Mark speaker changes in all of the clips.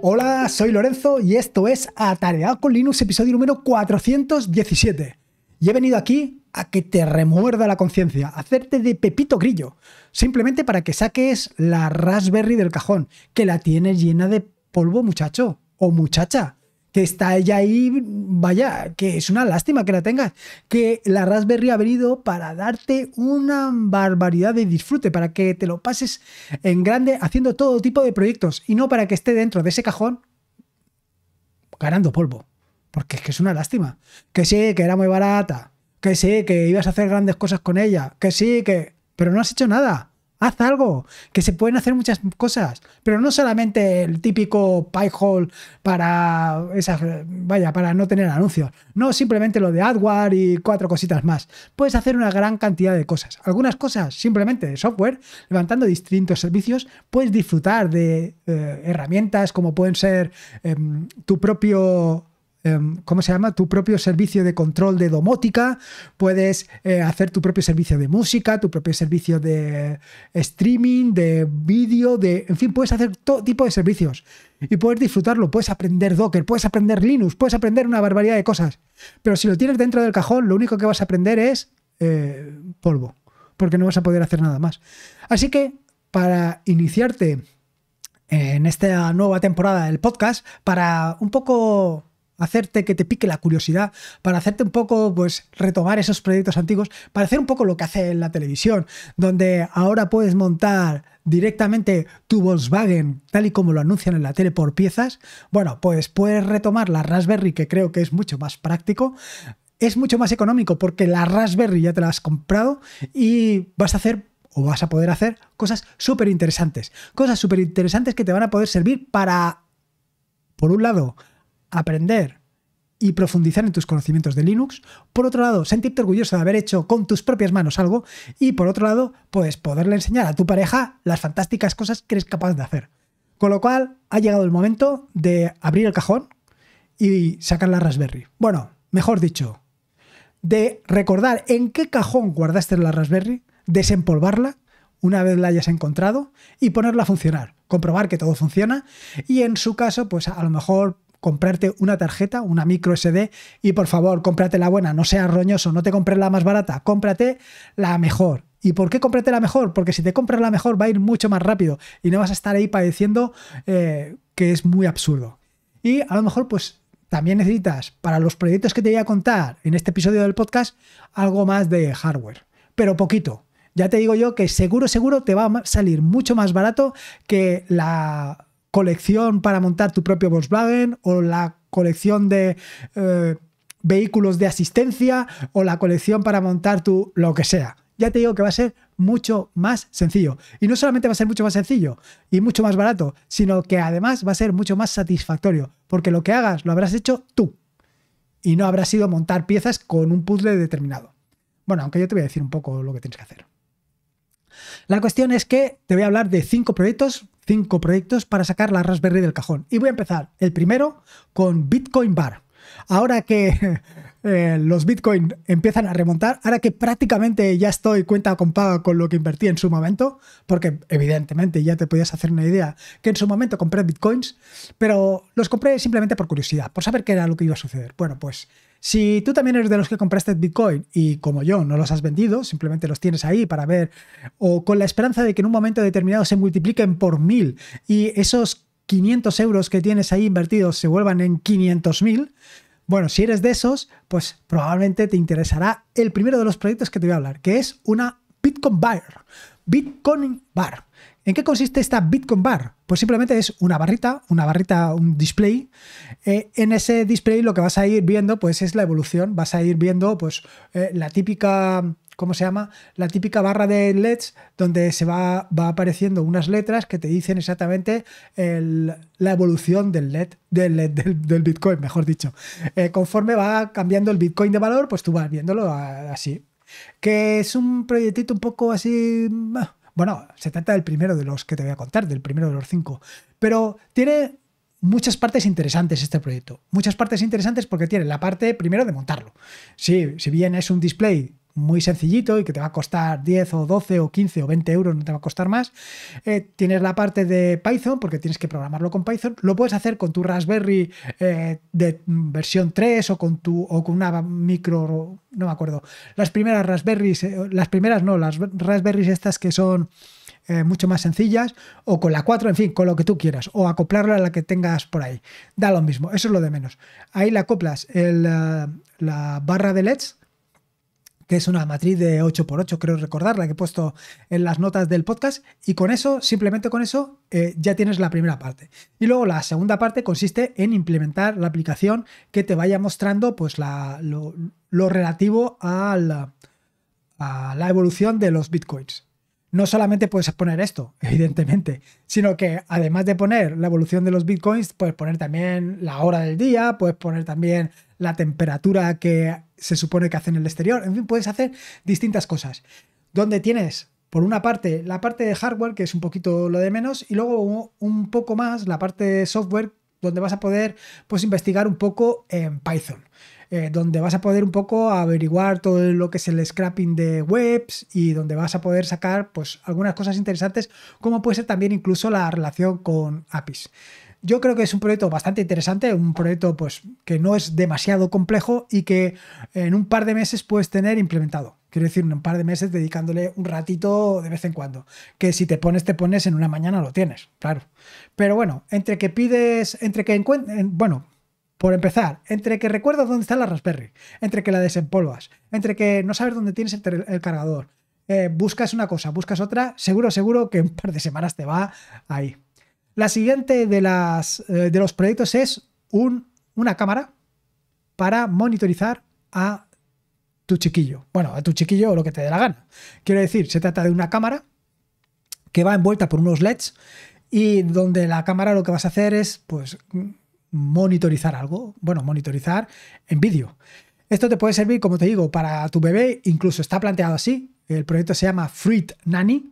Speaker 1: Hola, soy Lorenzo y esto es Atareado con Linux, episodio número 417. Y he venido aquí a que te remuerda la conciencia, a hacerte de pepito grillo, simplemente para que saques la Raspberry del cajón, que la tienes llena de polvo, muchacho o muchacha que está ella ahí, vaya, que es una lástima que la tengas, que la Raspberry ha venido para darte una barbaridad de disfrute, para que te lo pases en grande haciendo todo tipo de proyectos y no para que esté dentro de ese cajón ganando polvo, porque es que es una lástima, que sé, que era muy barata, que sé, que ibas a hacer grandes cosas con ella, que sí, que... Pero no has hecho nada haz algo, que se pueden hacer muchas cosas, pero no solamente el típico pie hole para esas, vaya, para no tener anuncios, no simplemente lo de AdWare y cuatro cositas más. Puedes hacer una gran cantidad de cosas. Algunas cosas simplemente de software, levantando distintos servicios, puedes disfrutar de eh, herramientas como pueden ser em, tu propio Em, ¿cómo se llama? Tu propio servicio de control de domótica, puedes eh, hacer tu propio servicio de música, tu propio servicio de streaming, de vídeo, de... En fin, puedes hacer todo tipo de servicios y puedes disfrutarlo, puedes aprender Docker, puedes aprender Linux, puedes aprender una barbaridad de cosas. Pero si lo tienes dentro del cajón, lo único que vas a aprender es eh, polvo, porque no vas a poder hacer nada más. Así que, para iniciarte en esta nueva temporada del podcast, para un poco hacerte que te pique la curiosidad, para hacerte un poco, pues, retomar esos proyectos antiguos, para hacer un poco lo que hace en la televisión, donde ahora puedes montar directamente tu Volkswagen, tal y como lo anuncian en la tele por piezas. Bueno, pues puedes retomar la Raspberry, que creo que es mucho más práctico. Es mucho más económico porque la Raspberry ya te la has comprado y vas a hacer o vas a poder hacer cosas súper interesantes. Cosas súper interesantes que te van a poder servir para, por un lado, aprender y profundizar en tus conocimientos de Linux. Por otro lado, sentirte orgulloso de haber hecho con tus propias manos algo. Y por otro lado, pues poderle enseñar a tu pareja las fantásticas cosas que eres capaz de hacer. Con lo cual, ha llegado el momento de abrir el cajón y sacar la Raspberry. Bueno, mejor dicho, de recordar en qué cajón guardaste la Raspberry, desempolvarla una vez la hayas encontrado y ponerla a funcionar, comprobar que todo funciona y en su caso, pues a lo mejor comprarte una tarjeta, una micro SD, y por favor, cómprate la buena, no seas roñoso, no te compres la más barata, cómprate la mejor. ¿Y por qué cómprate la mejor? Porque si te compras la mejor va a ir mucho más rápido y no vas a estar ahí padeciendo eh, que es muy absurdo. Y a lo mejor pues también necesitas para los proyectos que te voy a contar en este episodio del podcast algo más de hardware, pero poquito. Ya te digo yo que seguro, seguro te va a salir mucho más barato que la colección para montar tu propio Volkswagen o la colección de eh, vehículos de asistencia o la colección para montar tu lo que sea. Ya te digo que va a ser mucho más sencillo. Y no solamente va a ser mucho más sencillo y mucho más barato, sino que además va a ser mucho más satisfactorio, porque lo que hagas lo habrás hecho tú y no habrás sido montar piezas con un puzzle determinado. Bueno, aunque yo te voy a decir un poco lo que tienes que hacer. La cuestión es que te voy a hablar de cinco proyectos cinco proyectos para sacar la Raspberry del cajón. Y voy a empezar el primero con Bitcoin Bar. Ahora que eh, los Bitcoin empiezan a remontar, ahora que prácticamente ya estoy cuenta con con lo que invertí en su momento, porque evidentemente ya te podías hacer una idea que en su momento compré Bitcoins, pero los compré simplemente por curiosidad, por saber qué era lo que iba a suceder. Bueno, pues si tú también eres de los que compraste Bitcoin y como yo no los has vendido, simplemente los tienes ahí para ver, o con la esperanza de que en un momento determinado se multipliquen por mil y esos 500 euros que tienes ahí invertidos se vuelvan en 500 mil, bueno, si eres de esos, pues probablemente te interesará el primero de los proyectos que te voy a hablar, que es una Bitcoin Bar. Bitcoin Bar. ¿En qué consiste esta Bitcoin Bar? Pues simplemente es una barrita, una barrita, un display. Eh, en ese display lo que vas a ir viendo pues es la evolución, vas a ir viendo pues eh, la típica ¿cómo se llama? La típica barra de LEDs donde se va, va apareciendo unas letras que te dicen exactamente la evolución del LED, del, Bitcoin, mejor dicho. Eh, conforme va cambiando el Bitcoin de valor, pues tú vas viéndolo así. Que es un proyectito un poco así... Ah, bueno, se trata del primero de los que te voy a contar, del primero de los cinco. Pero tiene muchas partes interesantes este proyecto. Muchas partes interesantes porque tiene la parte primero de montarlo. Sí, si bien es un display muy sencillito y que te va a costar 10 o 12 o 15 o 20 euros, no te va a costar más. Eh, tienes la parte de Python porque tienes que programarlo con Python. Lo puedes hacer con tu Raspberry eh, de mm, versión 3 o con, tu, o con una micro, no me acuerdo. Las primeras Raspberries, eh, las primeras no, las Raspberry estas que son... mucho más sencillas, o con la 4, en fin, con lo que tú quieras, o acoplarla a la que tengas por ahí. Da lo mismo, eso es lo de menos. Ahí la acoplas el, la barra de LEDs, que es una matriz de 8x8, creo recordarla, que he puesto en las notas del podcast. Y con eso, simplemente con eso, eh, ya tienes la primera parte. Y luego la segunda parte consiste en implementar la aplicación que te vaya mostrando pues, lo, relativo a la evolución de los bitcoins no solamente puedes poner esto, evidentemente, sino que además de poner la evolución de los bitcoins, puedes poner también la hora del día, puedes poner también la temperatura que se supone que hace en el exterior, en fin, puedes hacer distintas cosas. Donde tienes, por una parte, la parte de hardware, que es un poquito lo de menos, y luego un poco más la parte de software, donde vas a poder pues, investigar un poco en Python. Eh, donde vas a poder un poco averiguar todo lo que es el scrapping de webs y donde vas a poder sacar pues algunas cosas interesantes, como puede ser también incluso la relación con APIs. Yo creo que es un proyecto bastante interesante, un proyecto pues que no es demasiado complejo y que en un par de meses puedes tener implementado. Quiero decir, en un par de meses dedicándole un ratito de vez en cuando. Que si te pones, te pones en una mañana lo tienes, claro. Pero bueno, entre que pides, entre que encuentres, bueno, por empezar, entre que recuerdas dónde está la Raspberry, entre que la desempolvas, entre que no sabes dónde tienes el, cargador, eh, buscas una cosa, buscas otra, seguro, seguro que en un par de semanas te va ahí. La siguiente de, las, eh, de los proyectos es una cámara para monitorizar a tu chiquillo. Bueno, a tu chiquillo o lo que te dé la gana. Quiero decir, se trata de una cámara que va envuelta por unos LEDs y donde la cámara lo que vas a hacer es, pues, monitorizar algo, bueno, monitorizar en vídeo. Esto te puede servir, como te digo, para tu bebé, incluso está planteado así. El proyecto se llama Fruit Nanny,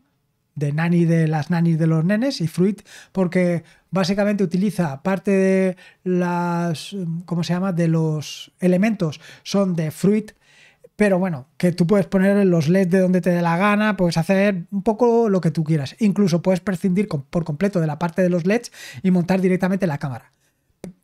Speaker 1: de nanny de las nannies de los nenes y Fruit, porque básicamente utiliza parte de las, ¿cómo se llama?, de los elementos son de Fruit, pero bueno, que tú puedes poner los LEDs de donde te dé la gana, puedes hacer un poco lo que tú quieras. Incluso puedes prescindir por completo de la parte de los LEDs y montar directamente la cámara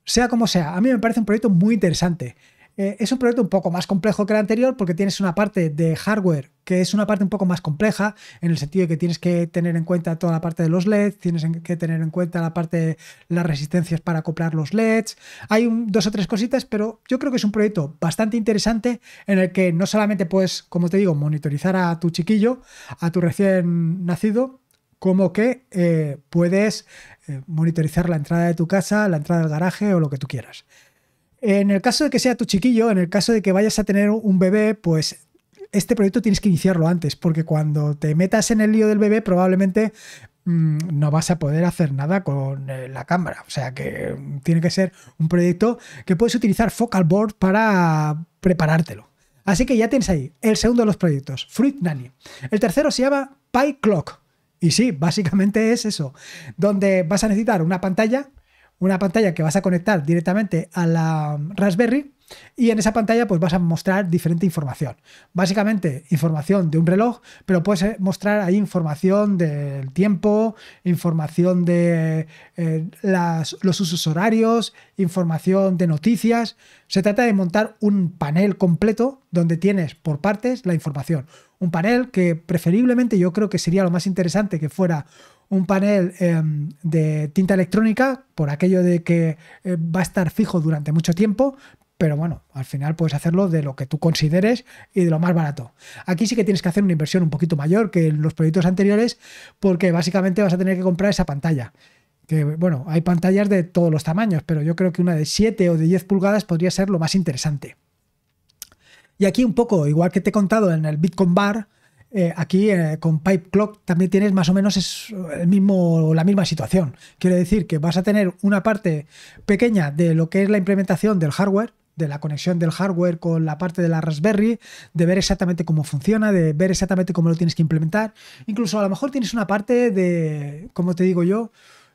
Speaker 1: sea como sea, a mí me parece un proyecto muy interesante. Eh, es un proyecto un poco más complejo que el anterior porque tienes una parte de hardware que es una parte un poco más compleja en el sentido de que tienes que tener en cuenta toda la parte de los LEDs, tienes que tener en cuenta la parte de las resistencias para acoplar los LEDs. Hay dos o tres cositas, pero yo creo que es un proyecto bastante interesante en el que no solamente puedes, como te digo, monitorizar a tu chiquillo, a tu recién nacido, como que eh, puedes eh, monitorizar la entrada de tu casa, la entrada del garaje o lo que tú quieras. En el caso de que sea tu chiquillo, en el caso de que vayas a tener un bebé, pues este proyecto tienes que iniciarlo antes, porque cuando te metas en el lío del bebé probablemente mm, no vas a poder hacer nada con eh, la cámara. O sea que mm, tiene que ser un proyecto que puedes utilizar Focal Board para preparártelo. Así que ya tienes ahí el segundo de los proyectos, Fruit Nanny. El tercero se llama Pie Clock. Y sí, básicamente es eso, donde vas a necesitar una pantalla, una pantalla que vas a conectar directamente a la Raspberry y en esa pantalla pues vas a mostrar diferente información. Básicamente información de un reloj, pero puedes eh, mostrar ahí información del tiempo, información de eh, los usos horarios, información de noticias. Se trata de montar un panel completo donde tienes por partes la información un panel que preferiblemente yo creo que sería lo más interesante que fuera un panel em, de tinta electrónica, por aquello de que eh, va a estar fijo durante mucho tiempo, pero bueno, al final puedes hacerlo de lo que tú consideres y de lo más barato. Aquí sí que tienes que hacer una inversión un poquito mayor que en los proyectos anteriores, porque básicamente vas a tener que comprar esa pantalla. Que bueno, hay pantallas de todos los tamaños, pero yo creo que una de 7 o de 10 pulgadas podría ser lo más interesante. Y aquí un poco, igual que te he contado en el Bitcoin Bar, eh, aquí eh, con Pipe Clock también tienes más o menos el mismo, la misma situación. Quiere decir que vas a tener una parte pequeña de lo que es la implementación del hardware, de la conexión del hardware con la parte de la Raspberry, de ver exactamente cómo funciona, de ver exactamente cómo lo tienes que implementar. Incluso a lo mejor tienes una parte de, como te digo yo,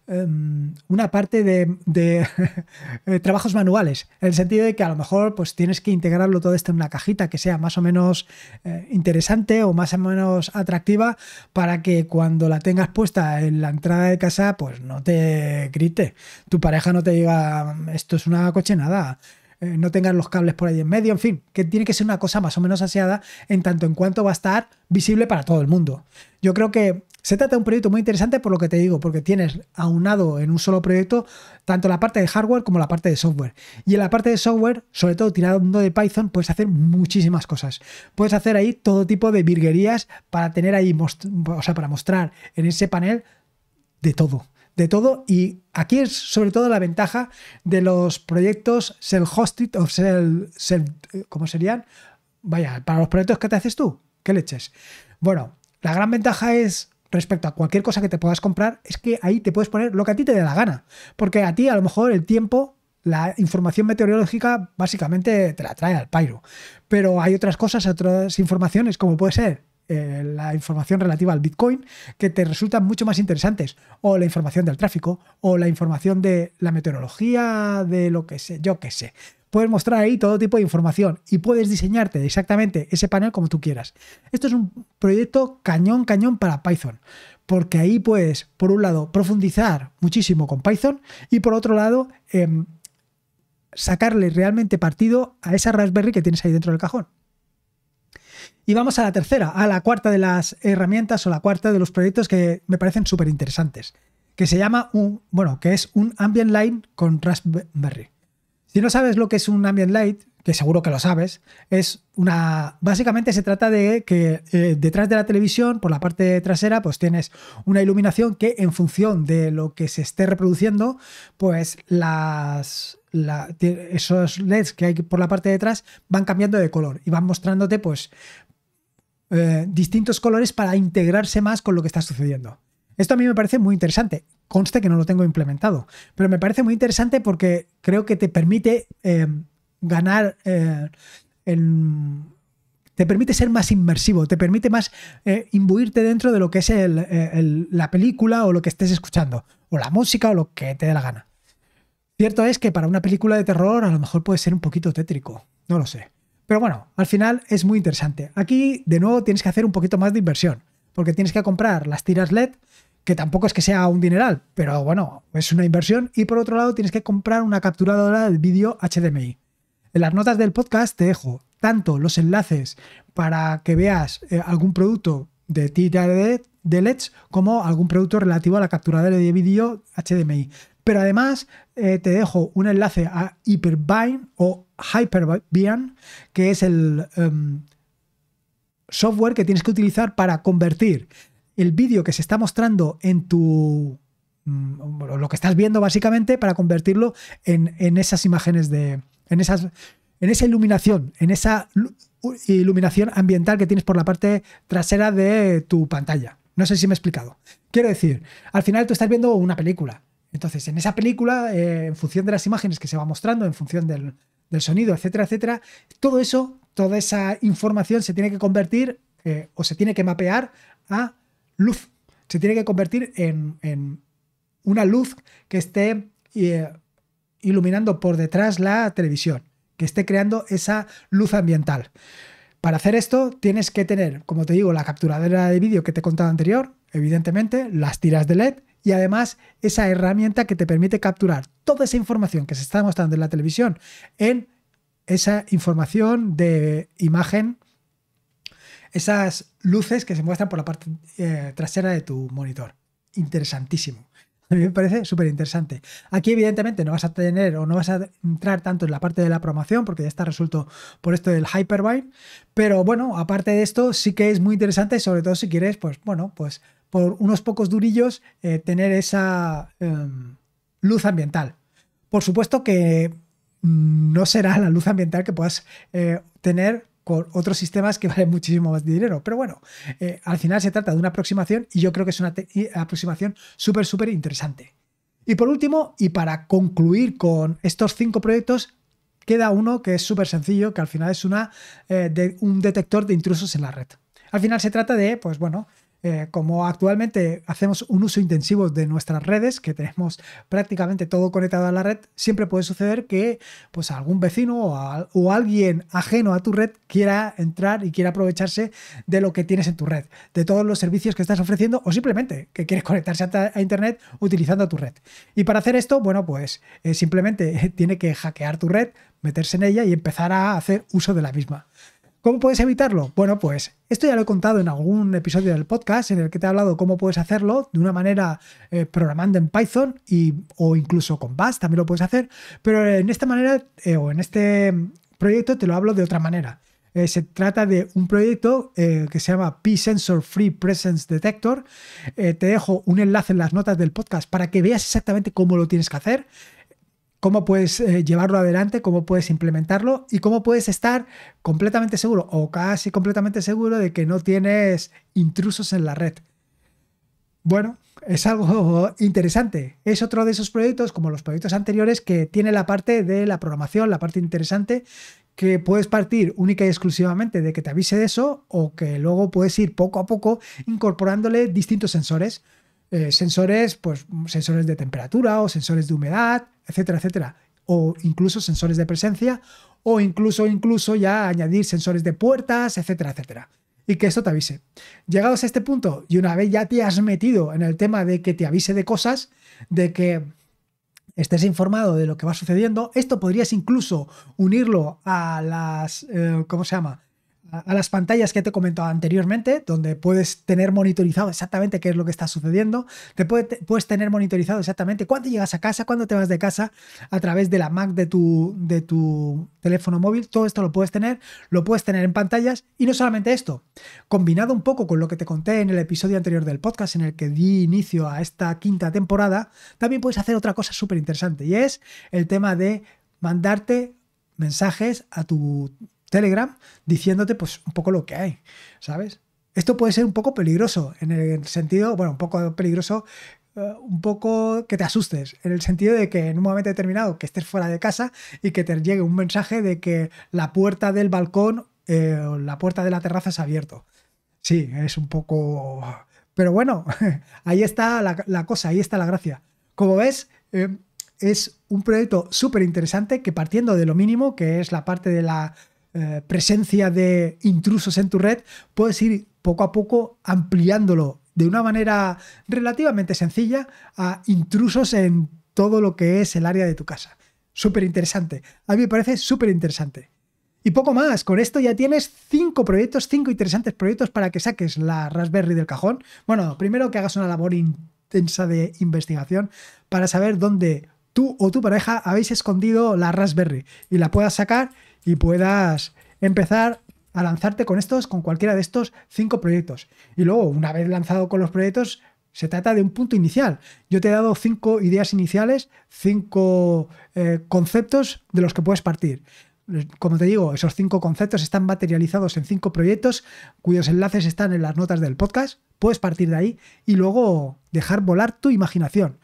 Speaker 1: Em, una parte de, eh, trabajos manuales, en el sentido de que a lo mejor pues, tienes que integrarlo todo esto en una cajita que sea más o menos eh, interesante o más o menos atractiva para que cuando la tengas puesta en la entrada de casa, pues no te grite, tu pareja no te diga esto es una cochinada eh, no tengan los cables por ahí en medio, en fin, que tiene que ser una cosa más o menos aseada en tanto en cuanto va a estar visible para todo el mundo. Yo creo que se trata de un proyecto muy interesante por lo que te digo, porque tienes aunado en un solo proyecto tanto la parte de hardware como la parte de software. Y en la parte de software, sobre todo tirando de Python, puedes hacer muchísimas cosas. Puedes hacer ahí todo tipo de virguerías para tener ahí, o sea, para mostrar en ese panel de todo de todo y aquí es sobre todo la ventaja de los proyectos self-hosted o self, eh, ¿Cómo serían? Vaya, para los proyectos que te haces tú, ¿qué leches? Bueno, la gran ventaja es respecto a cualquier cosa que te puedas comprar, es que ahí te puedes poner lo que a ti te dé la gana. Porque a ti a lo mejor el tiempo, la información meteorológica básicamente te la trae al pairo. Pero hay otras cosas, otras informaciones, como puede ser eh, la información relativa al Bitcoin que te resultan mucho más interesantes, o la información del tráfico, o la información de la meteorología, de lo que sé, yo qué sé. Puedes mostrar ahí todo tipo de información y puedes diseñarte exactamente ese panel como tú quieras. Esto es un proyecto cañón, cañón para Python, porque ahí puedes, por un lado, profundizar muchísimo con Python y por otro lado, em, sacarle realmente partido a esa Raspberry que tienes ahí dentro del cajón. Y vamos a la tercera, a la cuarta de las herramientas o la cuarta de los proyectos que me parecen súper interesantes, que se llama un, bueno, que es un ambient Light con Raspberry. Si no sabes lo que es un ambient light, que seguro que lo sabes, es una. Básicamente se trata de que eh, detrás de la televisión, por la parte trasera, pues tienes una iluminación que en función de lo que se esté reproduciendo, pues las. esos LEDs que hay por la parte de atrás van cambiando de color y van mostrándote pues eh, distintos colores para integrarse más con lo que está sucediendo. Esto a mí me parece muy interesante. Conste que no lo tengo implementado, pero me parece muy interesante porque creo que te permite eh, ganar, eh, te permite ser más inmersivo, te permite más imbuirte dentro de lo que es la película o lo que estés escuchando, o la música o lo que te dé la gana. Cierto es que para una película de terror a lo mejor puede ser un poquito tétrico, no lo sé. Pero bueno, al final es muy interesante. Aquí, de nuevo, tienes que hacer un poquito más de inversión, porque tienes que comprar las tiras LED, que tampoco es que sea un dineral, pero bueno, es una inversión. Y por otro lado, tienes que comprar una capturadora de vídeo HDMI. En las notas del podcast te dejo tanto los enlaces para que veas eh, algún producto de tiras de, LEDs como algún producto relativo a la capturadora de vídeo HDMI. Pero además eh, te dejo un enlace a hyperbind o Hyperbian, que es el em, software que tienes que utilizar para convertir el vídeo que se está mostrando en tu mm, lo que estás viendo básicamente para convertirlo en, esas imágenes de en esas en esa iluminación, en esa iluminación ambiental que tienes por la parte trasera de tu pantalla. No sé si me he explicado. Quiero decir, al final tú estás viendo una película. Entonces, en esa película, eh, en función de las imágenes que se va mostrando, en función del, del sonido, etcétera, etcétera, todo eso, toda esa información se tiene que convertir eh, o se tiene que mapear a luz. Se tiene que convertir en, una luz que esté eh, iluminando por detrás la televisión, que esté creando esa luz ambiental. Para hacer esto tienes que tener, como te digo, la capturadora de vídeo que te he contado anterior, evidentemente, las tiras de LED y además esa herramienta que te permite capturar toda esa información que se está mostrando en la televisión en esa información de imagen, esas luces que se muestran por la parte eh, trasera de tu monitor. Interesantísimo. A mí me parece súper interesante. Aquí, evidentemente, no vas a tener o no vas a entrar tanto en la parte de la programación, porque ya está resuelto por esto del HyperWire, Pero bueno, aparte de esto, sí que es muy interesante, sobre todo si quieres, pues bueno, pues por unos pocos durillos eh, tener esa em, luz ambiental. Por supuesto que mm, no será la luz ambiental que puedas eh, tener con otros sistemas que valen muchísimo más dinero. Pero bueno, eh, al final se trata de una aproximación y yo creo que es una aproximación súper, súper interesante. Y por último, y para concluir con estos cinco proyectos, queda uno que es súper sencillo, que al final es una, de, un detector de intrusos en la red. Al final se trata de, pues bueno, eh, como actualmente hacemos un uso intensivo de nuestras redes, que tenemos prácticamente todo conectado a la red, siempre puede suceder que pues, algún vecino o, alguien ajeno a tu red quiera entrar y quiera aprovecharse de lo que tienes en tu red, de todos los servicios que estás ofreciendo o simplemente que quieres conectarse a, Internet utilizando tu red. Y para hacer esto, bueno, pues eh, simplemente tiene que hackear tu red, meterse en ella y empezar a hacer uso de la misma. ¿Cómo puedes evitarlo? Bueno, pues esto ya lo he contado en algún episodio del podcast en el que te he hablado cómo puedes hacerlo de una manera eh, programando en Python y, o incluso con Bash también lo puedes hacer, pero en esta manera eh, o en este proyecto te lo hablo de otra manera. Eh, se trata de un proyecto que se llama P-Sensor Free Presence Detector. te dejo un enlace en las notas del podcast para que veas exactamente cómo lo tienes que hacer cómo puedes eh, llevarlo adelante, cómo puedes implementarlo y cómo puedes estar completamente seguro o casi completamente seguro de que no tienes intrusos en la red. Bueno, es algo interesante. Es otro de esos proyectos, como los proyectos anteriores, que tiene la parte de la programación, la parte interesante, que puedes partir única y exclusivamente de que te avise de eso o que luego puedes ir poco a poco incorporándole distintos sensores. Eh, sensores, pues sensores de temperatura o sensores de humedad, etcétera, etcétera, o incluso sensores de presencia, o incluso, incluso ya añadir sensores de puertas, etcétera, etcétera. Y que esto te avise. Llegados a este punto, y una vez ya te has metido en el tema de que te avise de cosas, de que estés informado de lo que va sucediendo, esto podrías incluso unirlo a las, eh, ¿cómo se llama? a las pantallas que te he comentado anteriormente, donde puedes tener monitorizado exactamente qué es lo que está sucediendo, te puedes tener monitorizado exactamente cuándo llegas a casa, cuándo te vas de casa, a través de la Mac de tu, de tu teléfono móvil, todo esto lo puedes tener, lo puedes tener en pantallas y no solamente esto, combinado un poco con lo que te conté en el episodio anterior del podcast en el que di inicio a esta quinta temporada, también puedes hacer otra cosa súper interesante y es el tema de mandarte mensajes a tu Telegram diciéndote pues un poco lo que hay, ¿sabes? Esto puede ser un poco peligroso, en el sentido, bueno, un poco peligroso, eh, un poco que te asustes, en el sentido de que en un momento determinado que estés fuera de casa y que te llegue un mensaje de que la puerta del balcón eh, o la puerta de la terraza se ha abierto. Sí, es un poco... Pero bueno, ahí está la, cosa, ahí está la gracia. Como ves, eh, es un proyecto súper interesante que partiendo de lo mínimo, que es la parte de la eh, presencia de intrusos en tu red, puedes ir poco a poco ampliándolo de una manera relativamente sencilla a intrusos en todo lo que es el área de tu casa. Súper interesante. A mí me parece súper interesante. Y poco más, con esto ya tienes cinco proyectos, cinco interesantes proyectos para que saques la Raspberry del cajón. Bueno, primero que hagas una labor intensa de investigación para saber dónde tú o tu pareja habéis escondido la Raspberry y la puedas sacar y puedas empezar a lanzarte con estos, con cualquiera de estos cinco proyectos. Y luego, una vez lanzado con los proyectos, se trata de un punto inicial. Yo te he dado cinco ideas iniciales, cinco eh, conceptos de los que puedes partir. Como te digo, esos cinco conceptos están materializados en cinco proyectos cuyos enlaces están en las notas del podcast. Puedes partir de ahí y luego dejar volar tu imaginación.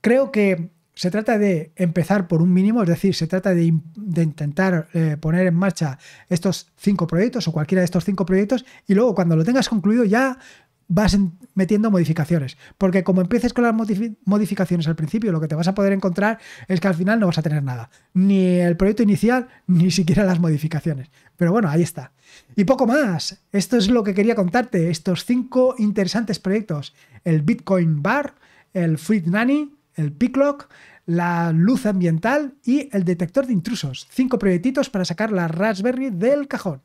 Speaker 1: Creo que se trata de empezar por un mínimo, es decir, se trata de, intentar eh, poner en marcha estos cinco proyectos o cualquiera de estos cinco proyectos y luego cuando lo tengas concluido ya vas metiendo modificaciones. Porque como empieces con las modificaciones al principio, lo que te vas a poder encontrar es que al final no vas a tener nada. Ni el proyecto inicial, ni siquiera las modificaciones. Pero bueno, ahí está. Y poco más. Esto es lo que quería contarte. Estos cinco interesantes proyectos. El Bitcoin Bar, el Free Nanny, el PicLock, la luz ambiental y el detector de intrusos. Cinco proyectitos para sacar la Raspberry del cajón.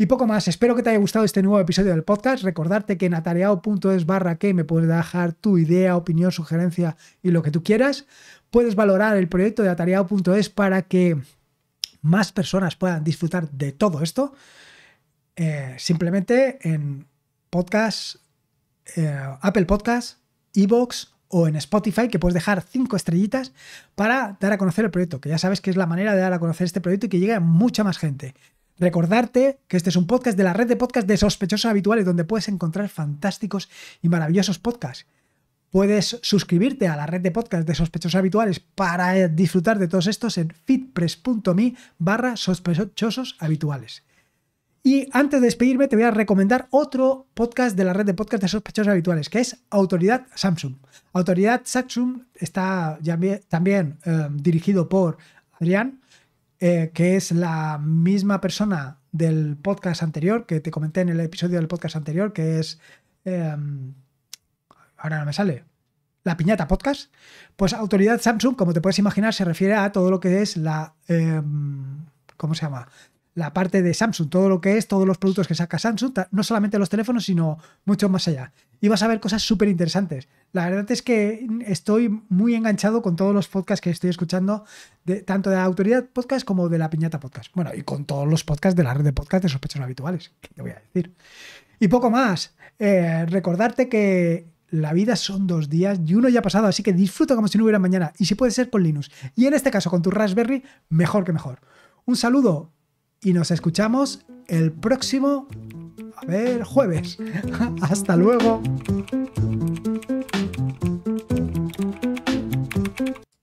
Speaker 1: Y poco más, espero que te haya gustado este nuevo episodio del podcast. Recordarte que en atareado.es barra que me puedes dejar tu idea, opinión, sugerencia y lo que tú quieras. Puedes valorar el proyecto de atareado.es para que más personas puedan disfrutar de todo esto. Eh, simplemente en podcast, eh, Apple Podcast, Evox o en Spotify, que puedes dejar cinco estrellitas para dar a conocer el proyecto, que ya sabes que es la manera de dar a conocer este proyecto y que llegue a mucha más gente. Recordarte que este es un podcast de la red de podcasts de sospechosos habituales, donde puedes encontrar fantásticos y maravillosos podcasts. Puedes suscribirte a la red de podcasts de sospechosos habituales para eh, disfrutar de todos estos en fitpress.me barra sospechosos habituales. Y antes de despedirme, te voy a recomendar otro podcast de la red de podcast de sospechosos habituales, que es Autoridad Samsung. Autoridad Samsung está también eh, dirigido por Adrián, eh, que es la misma persona del podcast anterior, que te comenté en el episodio del podcast anterior, que es... Em, ahora no me sale. La piñata podcast. Pues Autoridad Samsung, como te puedes imaginar, se refiere a todo lo que es la... Em, ¿Cómo se llama? la parte de Samsung, todo lo que es, todos los productos que saca Samsung, no solamente los teléfonos, sino mucho más allá. Y vas a ver cosas súper interesantes. La verdad es que estoy muy enganchado con todos los podcasts que estoy escuchando, tanto de la Autoridad Podcast como de la Piñata Podcast. Bueno, y con todos los podcasts de la red de podcast de sospechosos habituales, que te voy a decir. Y poco más. Eh, recordarte que la vida son dos días y uno ya ha pasado, así que disfruta como si no hubiera mañana. Y si puede ser con Linux. Y en este caso con tu Raspberry, mejor que mejor. Un saludo y nos escuchamos el próximo, a ver, jueves. Hasta luego.